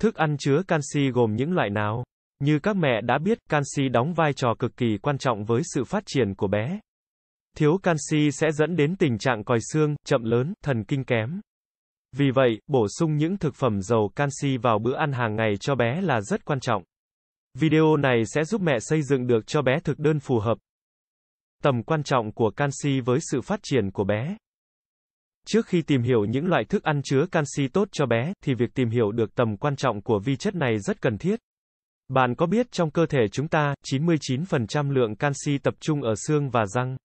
Thức ăn chứa canxi gồm những loại nào? Như các mẹ đã biết, canxi đóng vai trò cực kỳ quan trọng với sự phát triển của bé. Thiếu canxi sẽ dẫn đến tình trạng còi xương, chậm lớn, thần kinh kém. Vì vậy, bổ sung những thực phẩm giàu canxi vào bữa ăn hàng ngày cho bé là rất quan trọng. Video này sẽ giúp mẹ xây dựng được cho bé thực đơn phù hợp, Tầm quan trọng của canxi với sự phát triển của bé. Trước khi tìm hiểu những loại thức ăn chứa canxi tốt cho bé, thì việc tìm hiểu được tầm quan trọng của vi chất này rất cần thiết. Bạn có biết trong cơ thể chúng ta, 99% lượng canxi tập trung ở xương và răng.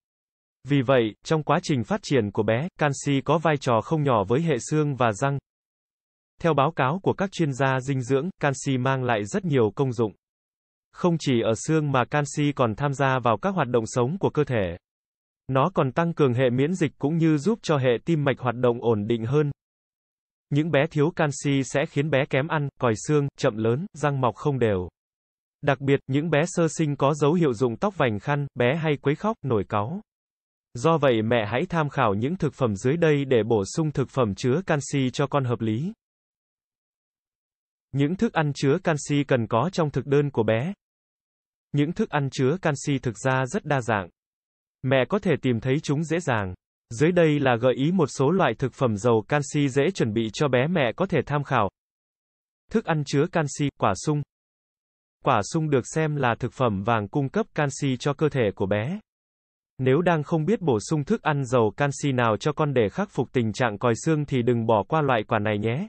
Vì vậy, trong quá trình phát triển của bé, canxi có vai trò không nhỏ với hệ xương và răng. Theo báo cáo của các chuyên gia dinh dưỡng, canxi mang lại rất nhiều công dụng. Không chỉ ở xương mà canxi còn tham gia vào các hoạt động sống của cơ thể. Nó còn tăng cường hệ miễn dịch cũng như giúp cho hệ tim mạch hoạt động ổn định hơn. Những bé thiếu canxi sẽ khiến bé kém ăn, còi xương, chậm lớn, răng mọc không đều. Đặc biệt, những bé sơ sinh có dấu hiệu dụng tóc vành khăn, bé hay quấy khóc, nổi cáu. Do vậy mẹ hãy tham khảo những thực phẩm dưới đây để bổ sung thực phẩm chứa canxi cho con hợp lý. Những thức ăn chứa canxi cần có trong thực đơn của bé. Những thức ăn chứa canxi thực ra rất đa dạng. Mẹ có thể tìm thấy chúng dễ dàng. Dưới đây là gợi ý một số loại thực phẩm giàu canxi dễ chuẩn bị cho bé mẹ có thể tham khảo. Thức ăn chứa canxi, quả sung. Quả sung được xem là thực phẩm vàng cung cấp canxi cho cơ thể của bé. Nếu đang không biết bổ sung thức ăn giàu canxi nào cho con để khắc phục tình trạng còi xương thì đừng bỏ qua loại quả này nhé.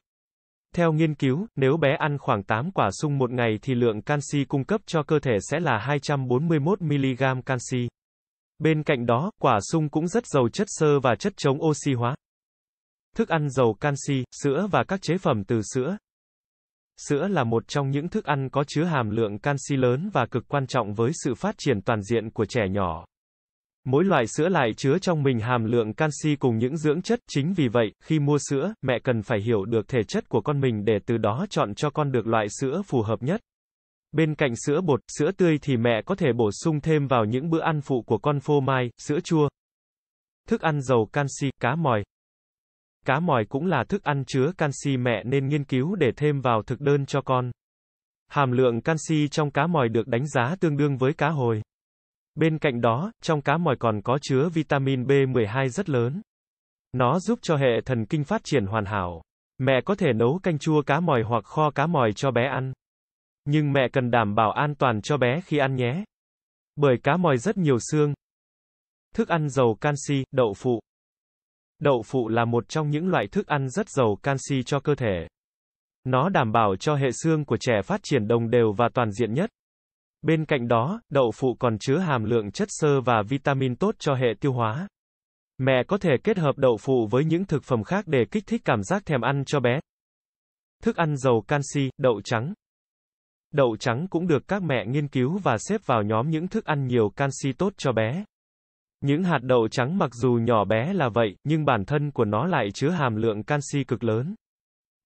Theo nghiên cứu, nếu bé ăn khoảng 8 quả sung một ngày thì lượng canxi cung cấp cho cơ thể sẽ là 241mg canxi. Bên cạnh đó, quả sung cũng rất giàu chất xơ và chất chống oxy hóa. Thức ăn giàu canxi, sữa và các chế phẩm từ sữa. Sữa là một trong những thức ăn có chứa hàm lượng canxi lớn và cực quan trọng với sự phát triển toàn diện của trẻ nhỏ. Mỗi loại sữa lại chứa trong mình hàm lượng canxi cùng những dưỡng chất, chính vì vậy, khi mua sữa, mẹ cần phải hiểu được thể chất của con mình để từ đó chọn cho con được loại sữa phù hợp nhất. Bên cạnh sữa bột, sữa tươi thì mẹ có thể bổ sung thêm vào những bữa ăn phụ của con phô mai, sữa chua. Thức ăn giàu canxi, cá mòi. Cá mòi cũng là thức ăn chứa canxi mẹ nên nghiên cứu để thêm vào thực đơn cho con. Hàm lượng canxi trong cá mòi được đánh giá tương đương với cá hồi. Bên cạnh đó, trong cá mòi còn có chứa vitamin B12 rất lớn. Nó giúp cho hệ thần kinh phát triển hoàn hảo. Mẹ có thể nấu canh chua cá mòi hoặc kho cá mòi cho bé ăn. Nhưng mẹ cần đảm bảo an toàn cho bé khi ăn nhé. Bởi cá mòi rất nhiều xương. Thức ăn giàu canxi, đậu phụ. Đậu phụ là một trong những loại thức ăn rất giàu canxi cho cơ thể. Nó đảm bảo cho hệ xương của trẻ phát triển đồng đều và toàn diện nhất. Bên cạnh đó, đậu phụ còn chứa hàm lượng chất xơ và vitamin tốt cho hệ tiêu hóa. Mẹ có thể kết hợp đậu phụ với những thực phẩm khác để kích thích cảm giác thèm ăn cho bé. Thức ăn giàu canxi, đậu trắng. Đậu trắng cũng được các mẹ nghiên cứu và xếp vào nhóm những thức ăn nhiều canxi tốt cho bé. Những hạt đậu trắng mặc dù nhỏ bé là vậy, nhưng bản thân của nó lại chứa hàm lượng canxi cực lớn.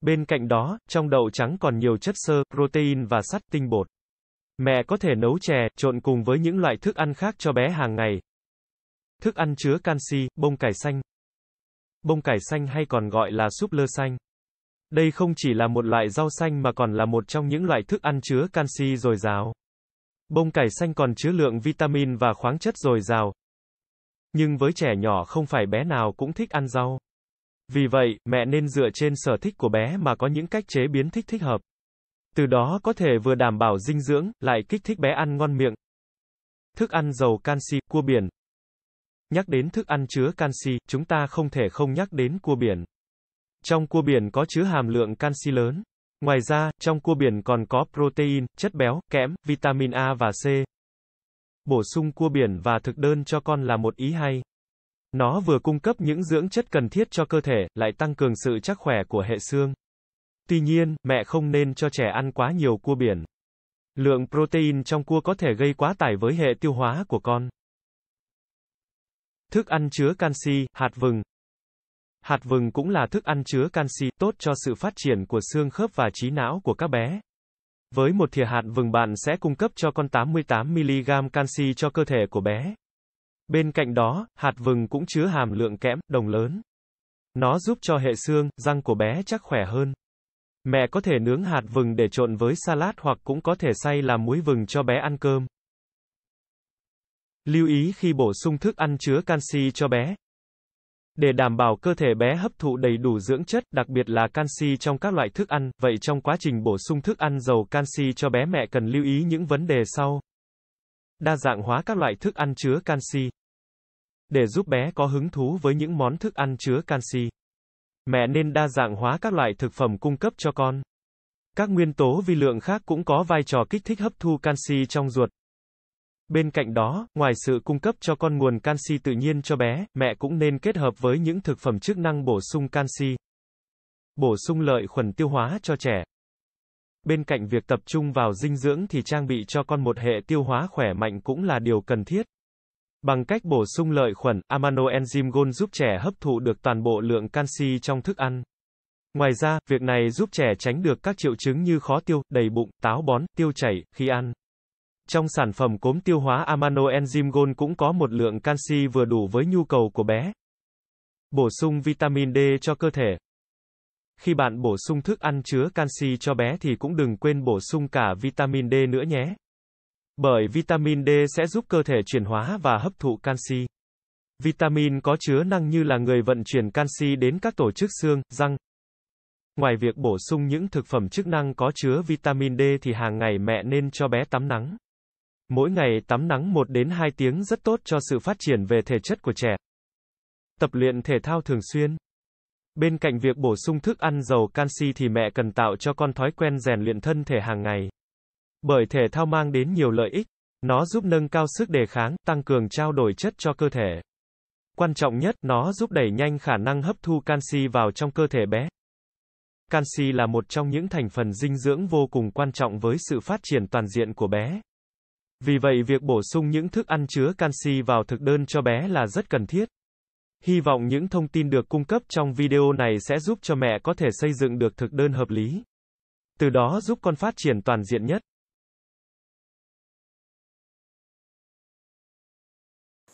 Bên cạnh đó, trong đậu trắng còn nhiều chất xơ, protein và sắt tinh bột. Mẹ có thể nấu chè, trộn cùng với những loại thức ăn khác cho bé hàng ngày. Thức ăn chứa canxi, bông cải xanh. Bông cải xanh hay còn gọi là súp lơ xanh. Đây không chỉ là một loại rau xanh mà còn là một trong những loại thức ăn chứa canxi dồi dào. Bông cải xanh còn chứa lượng vitamin và khoáng chất dồi dào. Nhưng với trẻ nhỏ không phải bé nào cũng thích ăn rau. Vì vậy, mẹ nên dựa trên sở thích của bé mà có những cách chế biến thích thích hợp. Từ đó có thể vừa đảm bảo dinh dưỡng, lại kích thích bé ăn ngon miệng. Thức ăn giàu canxi, cua biển. Nhắc đến thức ăn chứa canxi, chúng ta không thể không nhắc đến cua biển. Trong cua biển có chứa hàm lượng canxi lớn. Ngoài ra, trong cua biển còn có protein, chất béo, kẽm, vitamin A và C. Bổ sung cua biển và thực đơn cho con là một ý hay. Nó vừa cung cấp những dưỡng chất cần thiết cho cơ thể, lại tăng cường sự chắc khỏe của hệ xương. Tuy nhiên, mẹ không nên cho trẻ ăn quá nhiều cua biển. Lượng protein trong cua có thể gây quá tải với hệ tiêu hóa của con. Thức ăn chứa canxi, hạt vừng. Hạt vừng cũng là thức ăn chứa canxi tốt cho sự phát triển của xương khớp và trí não của các bé. Với một thìa hạt vừng bạn sẽ cung cấp cho con 88mg canxi cho cơ thể của bé. Bên cạnh đó, hạt vừng cũng chứa hàm lượng kẽm, đồng lớn. Nó giúp cho hệ xương, răng của bé chắc khỏe hơn. Mẹ có thể nướng hạt vừng để trộn với salad hoặc cũng có thể xay làm muối vừng cho bé ăn cơm. Lưu ý khi bổ sung thức ăn chứa canxi cho bé. Để đảm bảo cơ thể bé hấp thụ đầy đủ dưỡng chất, đặc biệt là canxi trong các loại thức ăn, vậy trong quá trình bổ sung thức ăn giàu canxi cho bé mẹ cần lưu ý những vấn đề sau. Đa dạng hóa các loại thức ăn chứa canxi. Để giúp bé có hứng thú với những món thức ăn chứa canxi. Mẹ nên đa dạng hóa các loại thực phẩm cung cấp cho con. Các nguyên tố vi lượng khác cũng có vai trò kích thích hấp thu canxi trong ruột. Bên cạnh đó, ngoài sự cung cấp cho con nguồn canxi tự nhiên cho bé, mẹ cũng nên kết hợp với những thực phẩm chức năng bổ sung canxi. Bổ sung lợi khuẩn tiêu hóa cho trẻ. Bên cạnh việc tập trung vào dinh dưỡng thì trang bị cho con một hệ tiêu hóa khỏe mạnh cũng là điều cần thiết. Bằng cách bổ sung lợi khuẩn, amano enzyme gôn giúp trẻ hấp thụ được toàn bộ lượng canxi trong thức ăn. Ngoài ra, việc này giúp trẻ tránh được các triệu chứng như khó tiêu, đầy bụng, táo bón, tiêu chảy khi ăn. Trong sản phẩm cốm tiêu hóa amano enzyme gôn cũng có một lượng canxi vừa đủ với nhu cầu của bé. Bổ sung vitamin D cho cơ thể. Khi bạn bổ sung thức ăn chứa canxi cho bé thì cũng đừng quên bổ sung cả vitamin D nữa nhé. Bởi vitamin D sẽ giúp cơ thể chuyển hóa và hấp thụ canxi. Vitamin có chứa năng như là người vận chuyển canxi đến các tổ chức xương, răng. Ngoài việc bổ sung những thực phẩm chức năng có chứa vitamin D thì hàng ngày mẹ nên cho bé tắm nắng. Mỗi ngày tắm nắng 1 đến 2 tiếng rất tốt cho sự phát triển về thể chất của trẻ. Tập luyện thể thao thường xuyên. Bên cạnh việc bổ sung thức ăn giàu canxi thì mẹ cần tạo cho con thói quen rèn luyện thân thể hàng ngày. Bởi thể thao mang đến nhiều lợi ích, nó giúp nâng cao sức đề kháng, tăng cường trao đổi chất cho cơ thể. Quan trọng nhất, nó giúp đẩy nhanh khả năng hấp thu canxi vào trong cơ thể bé. Canxi là một trong những thành phần dinh dưỡng vô cùng quan trọng với sự phát triển toàn diện của bé. Vì vậy việc bổ sung những thức ăn chứa canxi vào thực đơn cho bé là rất cần thiết. Hy vọng những thông tin được cung cấp trong video này sẽ giúp cho mẹ có thể xây dựng được thực đơn hợp lý. Từ đó giúp con phát triển toàn diện nhất.